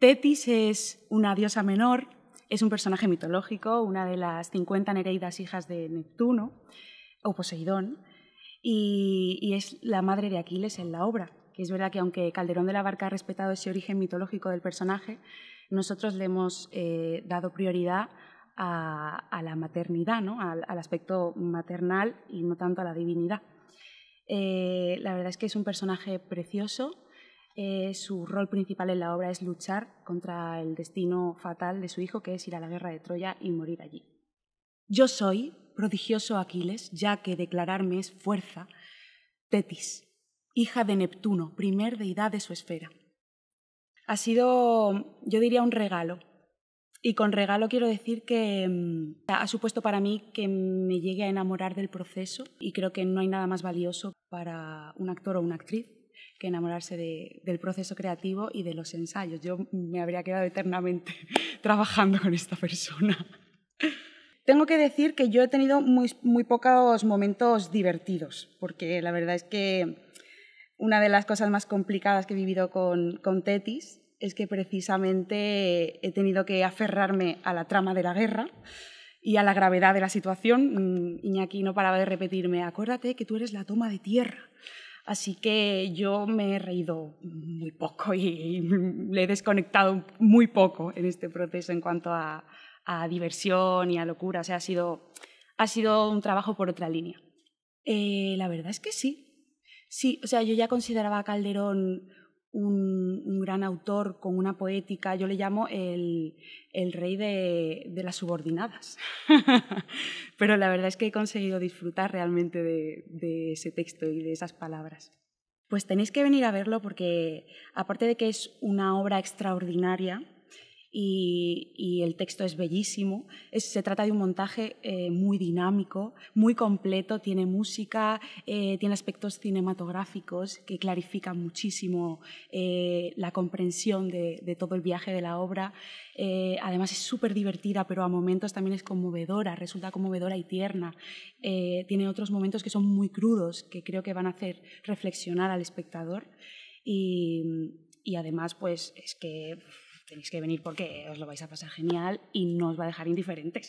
Tetis es una diosa menor, es un personaje mitológico, una de las 50 Nereidas hijas de Neptuno o Poseidón, y, es la madre de Aquiles en la obra. Que es verdad que aunque Calderón de la Barca ha respetado ese origen mitológico del personaje, nosotros le hemos eh, dado prioridad a, la maternidad, ¿no? al, aspecto maternal y no tanto a la divinidad. Eh, la verdad es que es un personaje precioso, eh, su rol principal en la obra es luchar contra el destino fatal de su hijo, que es ir a la guerra de Troya y morir allí. Yo soy, prodigioso Aquiles, ya que declararme es fuerza, Tetis, hija de Neptuno, primer deidad de su esfera. Ha sido, yo diría, un regalo. Y con regalo quiero decir que mm, ha supuesto para mí que me llegue a enamorar del proceso y creo que no hay nada más valioso para un actor o una actriz que enamorarse del proceso creativo y de los ensayos. Yo me habría quedado eternamente trabajando con esta persona. Tengo que decir que yo he tenido muy, pocos momentos divertidos, porque la verdad es que una de las cosas más complicadas que he vivido con, con Tetis es que precisamente he tenido que aferrarme a la trama de la guerra y a la gravedad de la situación. Mm, Iñaki no paraba de repetirme, acuérdate que tú eres la toma de tierra, Así que yo me he reído muy poco y, le he desconectado muy poco en este proceso en cuanto a, diversión y a locura. O ha sido, ha sido un trabajo por otra línea. Eh, la verdad es que sí. Sí, o sea, yo ya consideraba a Calderón un, gran autor con una poética, yo le llamo el, rey de, las subordinadas, pero la verdad es que he conseguido disfrutar realmente de ese texto y de esas palabras. Pues tenéis que venir a verlo porque aparte de que es una obra extraordinaria, y, el texto es bellísimo. se trata de un montaje eh, muy dinámico, muy completo, tiene música, eh, tiene aspectos cinematográficos que clarifican muchísimo eh, la comprensión de, todo el viaje de la obra. además es súper divertida, pero a momentos también es conmovedora, resulta conmovedora y tierna. tiene otros momentos que son muy crudos, que creo que van a hacer reflexionar al espectador. y además, pues es que tenéis que venir porque os lo vais a pasar genial y no os va a dejar indiferentes.